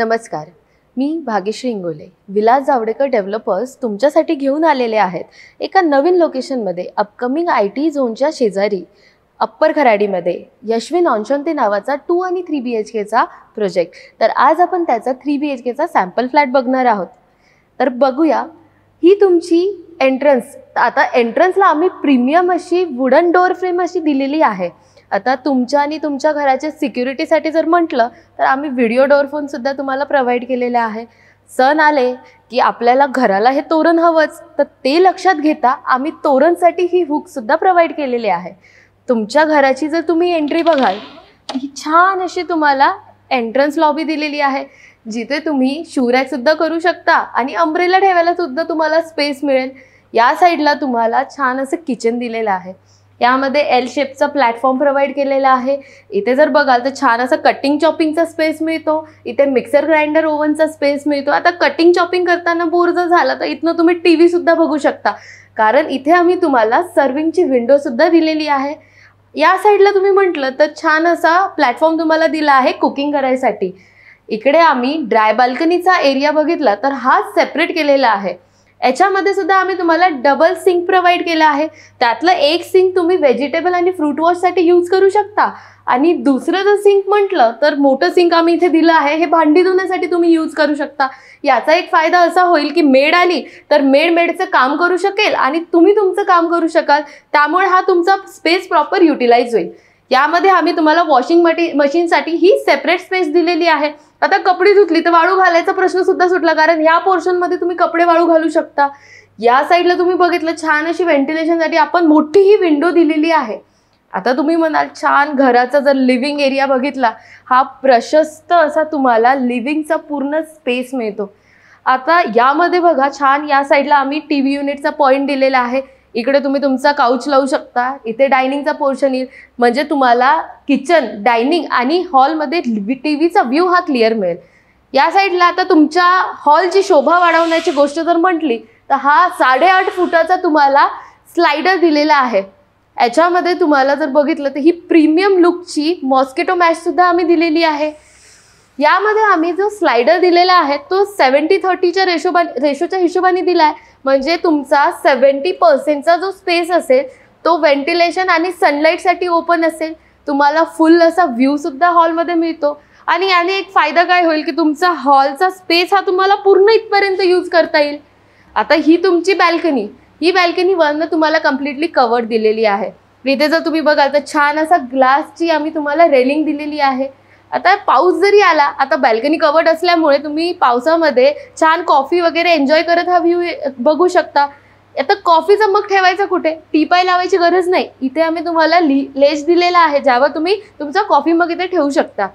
नमस्कार मी भाग्यश्री इंगोले विलास जावडेकर डेव्हलपर्स तुमच्यासाठी घेऊन आलेले आहेत एका नवीन लोकेशनमध्ये अपकमिंग आय टी झोनच्या शेजारी अप्पर खराडीमध्ये यशवी नॉनशंते नावाचा टू आणि थ्री बी एच केचा प्रोजेक्ट तर आज आपण त्याचा थ्री बी एच केचा सॅम्पल फ्लॅट बघणार आहोत तर बघूया ही तुमची एंट्रन्स आता एंट्रन्सला आम्ही प्रीमियम अशी वुडन डोअर फ्रेम अशी दिलेली आहे आता तुमच्या आणि तुमच्या घराच्या सिक्युरिटीसाठी जर म्हटलं तर आम्ही व्हिडिओ डोअरफोनसुद्धा तुम्हाला प्रोव्हाइड केलेले आहे सण आले की आपल्याला घराला हे तोरण हवंच तर ते लक्षात घेता आम्ही तोरणसाठी ही हुकसुद्धा प्रोव्हाइड केलेली आहे तुमच्या घराची जर तुम्ही एंट्री बघाल ही छान अशी तुम्हाला एंट्रन्स लॉबी दिलेली आहे जिथे तुम्ही शिवरॅकसुद्धा करू शकता आणि अंब्रेला ठेवायला सुद्धा तुम्हाला स्पेस मिळेल या साईडला तुम्हाला छान असं किचन दिलेलं आहे यामध्ये एल शेपचा प्लॅटफॉर्म प्रोव्हाइड केलेला आहे इथे जर बघाल तर छान असं कटिंग चॉपिंगचा स्पेस मिळतो इथे मिक्सर ग्राइंडर ओव्हनचा स्पेस मिळतो आता कटिंग चॉपिंग करताना बोर जर झाला तर इथनं तुम्ही टी व्हीसुद्धा बघू शकता कारण इथे आम्ही तुम्हाला सर्विंगची विंडोसुद्धा दिलेली आहे या साईडला तुम्ही म्हटलं तर छान असा प्लॅटफॉर्म तुम्हाला दिला आहे कुकिंग करायसाठी इकडे आम्ही ड्राय बाल्कनीचा एरिया बघितला तर हा सेपरेट केलेला आहे याच्यामध्ये सुद्धा आम्ही तुम्हाला डबल सिंक प्रोव्हाइड केलं आहे त्यातलं एक सिंक तुम्ही व्हेजिटेबल आणि फ्रूट वॉशसाठी यूज करू शकता आणि दुसरं जर सिंक म्हटलं तर मोठं सिंक आम्ही इथे दिलं आहे हे भांडी धुण्यासाठी तुम्ही यूज करू शकता याचा एक फायदा असा होईल की मेड आली तर मेड मेडचं काम करू शकेल आणि तुम्ही तुमचं काम करू शकाल त्यामुळे हा तुमचा स्पेस प्रॉपर युटिलाइज होईल यामध्ये आम्ही तुम्हाला वॉशिंग मटी मशीनसाठी ही सेपरेट स्पेस दिलेली आहे आता कपडे धुतली तर वाळू घालायचा प्रश्न सुद्धा सुटला कारण या पोर्शनमध्ये तुम्ही कपडे वाळू घालू शकता या साईडला तुम्ही बघितलं छान अशी व्हेंटिलेशनसाठी आपण मोठी ही विंडो दिलेली आहे आता तुम्ही म्हणाल छान घराचा जर लिव्हिंग एरिया बघितला हा प्रशस्त असा तुम्हाला लिव्हिंगचा पूर्ण स्पेस मिळतो आता यामध्ये बघा छान या साईडला आम्ही टी व्ही युनिटचा पॉईंट दिलेला आहे इकडे तुम्ही तुमचा काउच लावू शकता इथे डायनिंगचा पोर्शन येईल म्हणजे तुम्हाला किचन डायनिंग आणि हॉलमध्ये टी व्हीचा व्ह्यू हा क्लिअर मिळेल या साईडला आता तुमच्या हॉलची शोभा वाढवण्याची गोष्ट जर म्हटली तर हा साडेआठ फुटाचा तुम्हाला स्लायडर दिलेला आहे याच्यामध्ये तुम्हाला जर बघितलं तर ही प्रीमियम लुकची मॉस्किटो मॅचसुद्धा आम्ही दिलेली आहे यामध्ये आम्ही जो स्लायडर दिलेला आहे तो सेवन्टी थर्टीच्या रेशोबा रेशोच्या हिशोबाने दिला आहे म्हणजे तुमचा सेवन्टी पर्सेंटचा जो स्पेस असेल तो व्हेंटिलेशन आणि सनलाईटसाठी ओपन असेल तुम्हाला फुल असा व्ह्यूसुद्धा हॉलमध्ये मिळतो आणि याने एक फायदा काय होईल की तुमचा हॉलचा स्पेस हा तुम्हाला पूर्ण इथपर्यंत यूज करता येईल आता ही तुमची बॅल्कनी ही बॅल्कनी वरनं तुम्हाला कम्प्लिटली कवर दिलेली आहे इथे जर तुम्ही बघाल तर छान असा ग्लासची आम्ही तुम्हाला रेलिंग दिलेली आहे आता पाऊस जरी आला आता बॅल्कनी कवर्ड असल्यामुळे तुम्ही पावसामध्ये छान कॉफी वगैरे एन्जॉय करत हा व्ह्यू बघू शकता आता कॉफीचा मग ठेवायचं कुठे टीपाय लावायची गरज नाही इथे आम्ही तुम्हाला लेस लेज दिलेला आहे ज्यावर तुम्ही तुमचा कॉफी मग इथे ठेवू शकता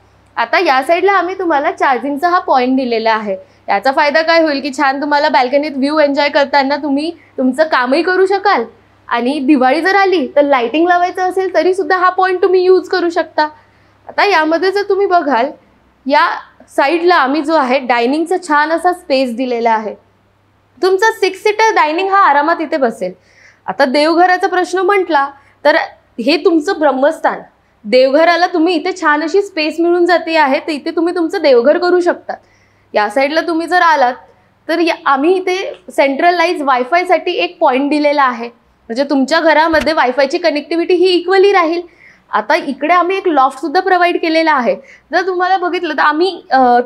आता या साईडला आम्ही तुम्हाला चार्जिंगचा हा पॉईंट दिलेला आहे याचा फायदा काय होईल की छान तुम्हाला बॅल्कनीत व्ह्यू एन्जॉय करताना तुम्ही तुमचं कामही करू शकाल आणि दिवाळी जर आली तर लाइटिंग लावायचं असेल तरी सुद्धा हा पॉईंट तुम्ही यूज करू शकता आता यामध्ये जर तुम्ही बघाल या साईडला आम्ही जो आहे डायनिंगचा छान असा स्पेस दिलेला आहे तुमचा सिक्स सीटर डायनिंग हा आरामात इथे बसेल आता देवघराचा प्रश्न म्हटला तर हे तुमचं ब्रह्मस्थान देवघराला तुम्ही इथे छान अशी स्पेस मिळून जाते आहे तर इथे तुम्ही तुमचं देवघर करू शकतात या साईडला तुम्ही जर आलात तर या आम्ही इथे सेंट्रलाइज वायफायसाठी एक पॉईंट दिलेला आहे म्हणजे तुमच्या घरामध्ये वायफायची कनेक्टिव्हिटी ही इक्वली राहील आता इकडे आम्ही एक लॉफ्टसुद्धा प्रोव्हाइड केलेला आहे जर तुम्हाला बघितलं तर आम्ही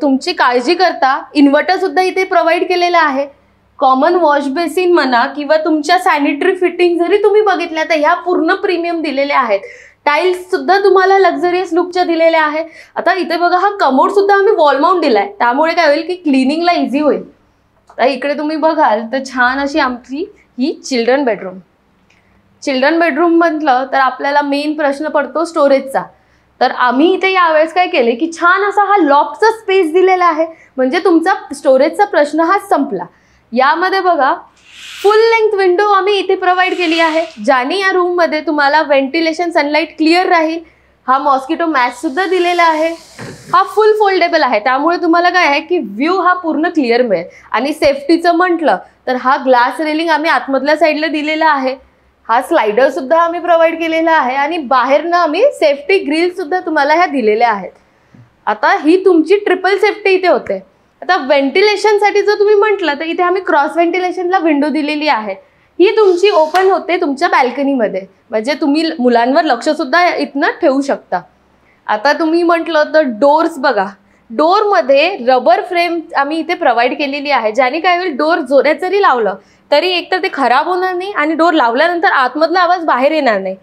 तुमची काळजी करता सुद्धा इथे प्रोव्हाइड केलेला आहे कॉमन वॉश बेसिन म्हणा किंवा तुमच्या सॅनिटरी फिटिंग जरी तुम्ही बघितल्या तर ह्या पूर्ण प्रीमियम दिलेल्या आहेत टाईल्स सुद्धा तुम्हाला लक्झरियस लुकच्या दिलेल्या आहे आता इथे बघा हा कमोड सुद्धा आम्ही वॉलमाऊंट दिला आहे त्यामुळे काय होईल की क्लिनिंगला इझी होईल तर इकडे तुम्ही बघाल तर छान अशी आमची ही चिल्ड्रन बेडरूम चिल्ड्रन बेडरूम म्हटलं तर आपल्याला मेन प्रश्न पडतो स्टोरेजचा तर आम्ही इथे यावेळेस काय केले की छान असा हा लॉकचा स्पेस दिलेला आहे म्हणजे तुमचा स्टोरेजचा प्रश्न हा संपला यामध्ये बघा फुल लेंथ विंडो आम्ही इथे प्रोव्हाइड केली आहे ज्याने या रूममध्ये तुम्हाला व्हेंटिलेशन सनलाईट क्लिअर राहील हा मॉस्किटो मॅचसुद्धा दिलेला आहे हा फुल फोल्डेबल आहे त्यामुळे तुम्हाला काय आहे की व्ह्यू हा पूर्ण क्लिअर मिळेल आणि सेफ्टीचं म्हटलं तर हा ग्लास रेलिंग आम्ही आतमधल्या साईडला दिलेला आहे हा स्लायडर सुद्धा आम्ही प्रोव्हाइड केलेला आहे आणि बाहेरनं आम्ही सेफ्टी ग्रिल सुद्धा तुम्हाला ह्या दिलेल्या आहेत आता ही तुमची ट्रिपल सेफ्टी इथे होते आता व्हेंटिलेशनसाठी जर तुम्ही म्हटलं तर इथे आम्ही क्रॉस व्हेंटिलेशनला विंडो दिलेली आहे ही तुमची ओपन होते तुमच्या बॅल्कनीमध्ये म्हणजे तुम्ही मुलांवर लक्षसुद्धा इथनं ठेवू शकता आता तुम्ही म्हटलं तर डोर्स बघा डोरमध्ये रबर फ्रेम आम्ही इथे प्रोव्हाइड केलेली आहे ज्याने काय होईल डोर जोऱ्यात जरी लावलं तरी एकतर ते खराब होणार नाही आणि डोर लावल्यानंतर आतमधला आवाज बाहेर येणार नाही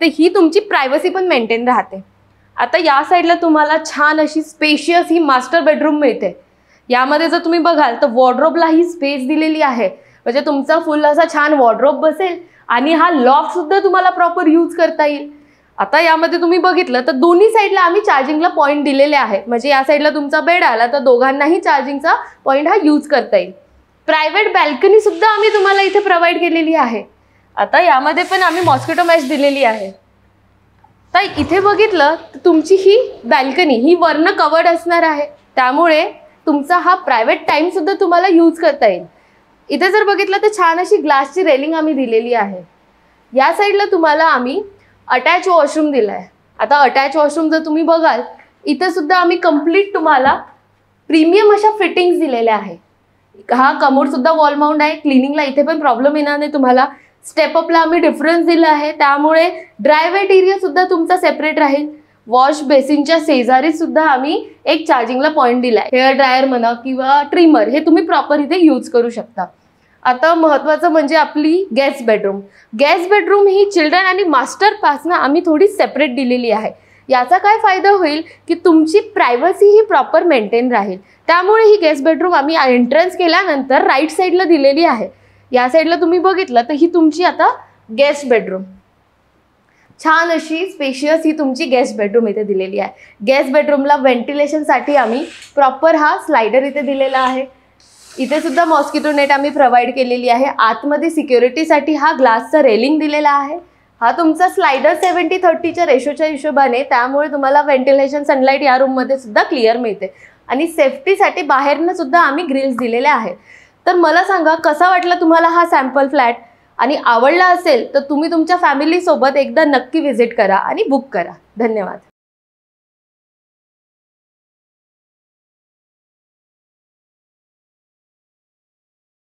तर ही तुमची प्रायव्हसी पण मेंटेन राहते आता या साईडला तुम्हाला छान अशी स्पेशियस ही मास्टर बेडरूम मिळते यामध्ये जर तुम्ही बघाल तर वॉर्ड्रोबला ही स्पेस दिलेली आहे म्हणजे तुमचा फुल असा छान वॉर्ड्रोब बसेल आणि हा लॉकसुद्धा तुम्हाला प्रॉपर यूज करता येईल आता यामध्ये तुम्ही बघितलं तर दोन्ही साईडला आम्ही चार्जिंगला पॉईंट दिलेले आहे म्हणजे या साईडला तुमचा बेड आला तर दोघांनाही चार्जिंगचा पॉईंट हा यूज करता येईल प्रायव्हेट बॅल्कनी सुद्धा आम्ही तुम्हाला इथे प्रोव्हाइड केलेली आहे आता यामध्ये पण आम्ही मॉस्किटो मॅश दिलेली आहे तर इथे बघितलं तर तुमची ही बॅल्कनी ही वर्ण कवर्ड असणार आहे त्यामुळे तुमचा हा प्रायव्हेट टाईमसुद्धा तुम्हाला यूज करता येईल इथे जर बघितलं तर छान अशी ग्लासची रेलिंग आम्ही दिलेली आहे या साईडला तुम्हाला आम्ही अटॅच वॉशरूम दिला आहे आता अटॅच वॉशरूम जर तुम्ही बघाल इथं सुद्धा आम्ही कम्प्लीट तुम्हाला प्रीमियम अशा फिटिंग्स दिलेल्या आहे हा कमोड सुद्धा वॉल माउंट आहे क्लिनिंगला इथे पण प्रॉब्लेम येणार नाही तुम्हाला स्टेपअपला आम्ही डिफरन्स दिला आहे त्यामुळे ड्रायवेट एरिया सुद्धा तुमचा सेपरेट राहील वॉश बेसिनच्या शेजारी सुद्धा आम्ही एक चार्जिंगला पॉईंट दिला आहे हेअर ड्रायर म्हणा किंवा ट्रिमर हे तुम्ही प्रॉपर इथे यूज करू शकता आता महत्त्वाचं म्हणजे आपली गेस्ट बेडरूम गेस्ट बेडरूम ही चिल्ड्रन आणि मास्टर पासनं आम्ही थोडी सेपरेट दिलेली आहे याचा काय फायदा होईल की तुमची प्रायव्हसी ही प्रॉपर मेंटेन राहील त्यामुळे ही गेस्ट बेडरूम आम्ही एंट्रन्स केल्यानंतर राईट साईडला दिलेली आहे या साईडला तुम्ही बघितलं तर ही तुमची आता गेस्ट बेडरूम छान अशी स्पेशियस ही तुमची गेस्ट बेडरूम इथे दिलेली आहे गेस्ट बेडरूमला व्हेंटिलेशनसाठी आम्ही प्रॉपर हा स्लायडर इथे दिलेला आहे इथे सुद्धा मॉस्किटो नेट आम्ही प्रोव्हाइड केलेली आहे आतमध्ये सिक्युरिटीसाठी हा ग्लासचा रेलिंग दिलेला आहे हा तुमचा स्लायडर सेव्हन्टी थर्टीच्या रेशोच्या हिशोबाने त्यामुळे तुम्हाला व्हेंटिलेशन सनलाईट या रूममध्ये सुद्धा क्लिअर मिळते आणि सेफ्टीसाठी बाहेरनं सुद्धा आम्ही ग्रिल्स दिलेले आहेत तर मला सांगा कसा वाटला तुम्हाला हा सॅम्पल फ्लॅट आणि आवडला असेल तर तुम्ही तुमच्या फॅमिलीसोबत एकदा नक्की व्हिजिट करा आणि बुक करा धन्यवाद